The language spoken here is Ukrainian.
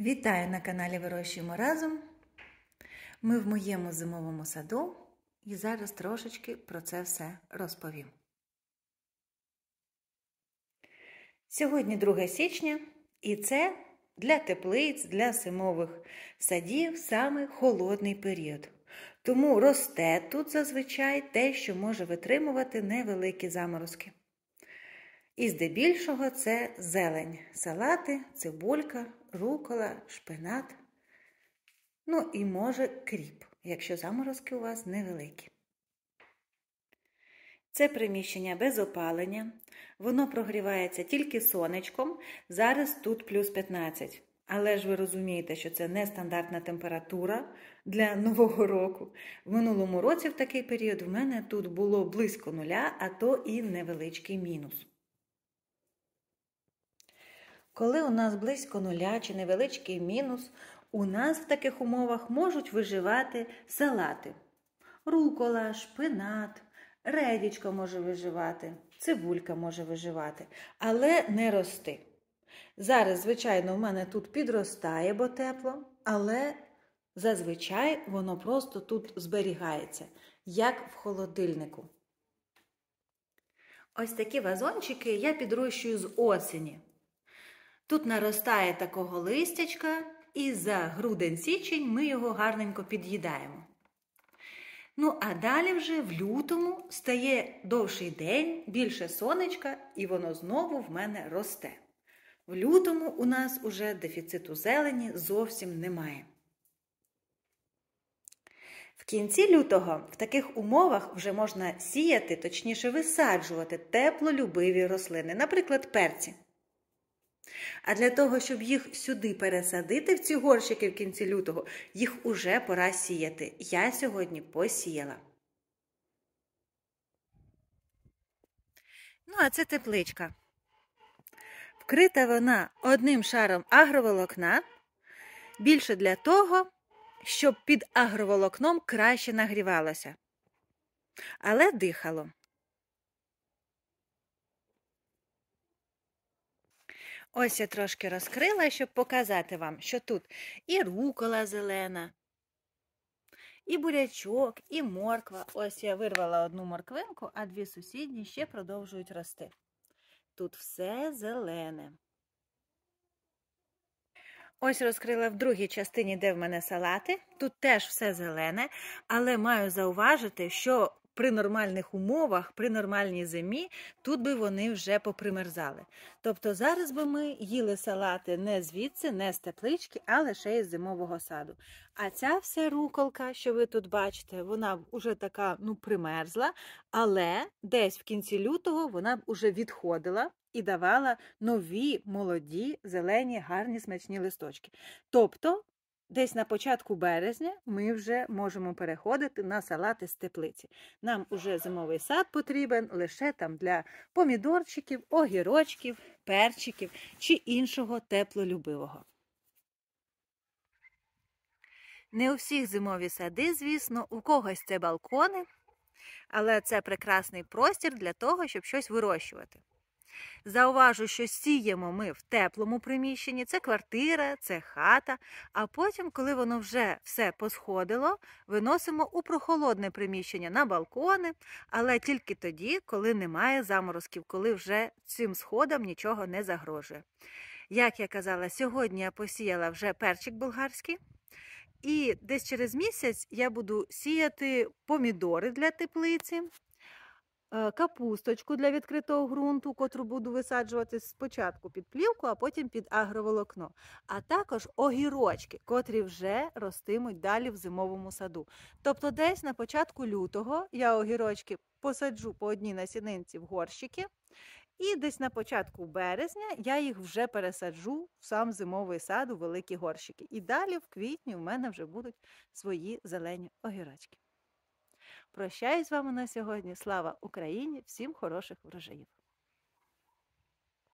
Вітаю на каналі Вирощуємо разом. Ми в моєму зимовому саду і зараз трошечки про це все розповім. Сьогодні 2 січня, і це для теплиць, для зимових садів саме холодний період. Тому росте тут зазвичай те, що може витримувати невеликі заморозки. І здебільшого це зелень, салати, цибулька, рукола, шпинат. Ну і, може, кріп, якщо заморозки у вас невеликі. Це приміщення без опалення, воно прогрівається тільки сонечком, зараз тут плюс 15. Але ж ви розумієте, що це нестандартна температура для нового року. В минулому році, в такий період, в мене тут було близько нуля, а то і невеличкий мінус. Коли у нас близько нуля чи невеличкий мінус, у нас в таких умовах можуть виживати салати. Рукола, шпинат, редічка може виживати, цибулька може виживати, але не рости. Зараз, звичайно, в мене тут підростає, бо тепло, але зазвичай воно просто тут зберігається, як в холодильнику. Ось такі вазончики я підрощую з осені. Тут наростає такого листячка, і за грудень-січень ми його гарненько під'їдаємо. Ну, а далі вже в лютому стає довший день, більше сонечка, і воно знову в мене росте. В лютому у нас уже дефіциту зелені зовсім немає. В кінці лютого в таких умовах вже можна сіяти, точніше висаджувати теплолюбиві рослини, наприклад, перці. А для того, щоб їх сюди пересадити, в ці горщики в кінці лютого, їх уже пора сіяти. Я сьогодні посіяла. Ну, а це тепличка. Вкрита вона одним шаром агроволокна. Більше для того, щоб під агроволокном краще нагрівалося. Але дихало. Ось я трошки розкрила, щоб показати вам, що тут і рукола зелена, і бурячок, і морква. Ось я вирвала одну морквинку, а дві сусідні ще продовжують рости. Тут все зелене. Ось розкрила в другій частині, де в мене салати. Тут теж все зелене, але маю зауважити, що при нормальних умовах, при нормальній зимі, тут би вони вже попримерзали. Тобто зараз би ми їли салати не звідси, не з теплички, а лише із зимового саду. А ця вся руколка, що ви тут бачите, вона вже така ну, примерзла, але десь в кінці лютого вона б уже відходила. І давала нові молоді, зелені, гарні смачні листочки. Тобто Десь на початку березня ми вже можемо переходити на салати з теплиці. Нам уже зимовий сад потрібен лише там для помідорчиків, огірочків, перчиків чи іншого теплолюбивого. Не у всіх зимові сади, звісно, у когось це балкони, але це прекрасний простір для того, щоб щось вирощувати. Зауважу, що сіємо ми в теплому приміщенні, це квартира, це хата. А потім, коли воно вже все посходило, виносимо у прохолодне приміщення на балкони, але тільки тоді, коли немає заморозків, коли вже цим сходам нічого не загрожує. Як я казала, сьогодні я посіяла вже перчик болгарський. І десь через місяць я буду сіяти помідори для теплиці. Е, капусточку для відкритого ґрунту, котру буду висаджувати спочатку під плівку, а потім під агроволокно, а також огірочки, котрі вже ростимуть далі в зимовому саду. Тобто, десь на початку лютого я огірочки посаджу по одній насінинці в горщики. І десь на початку березня я їх вже пересаджу в сам зимовий сад у великі горщики. І далі в квітні в мене вже будуть свої зелені огірочки. Прощаюсь з вами на сьогодні. Слава Україні! Всім хороших врожаїв!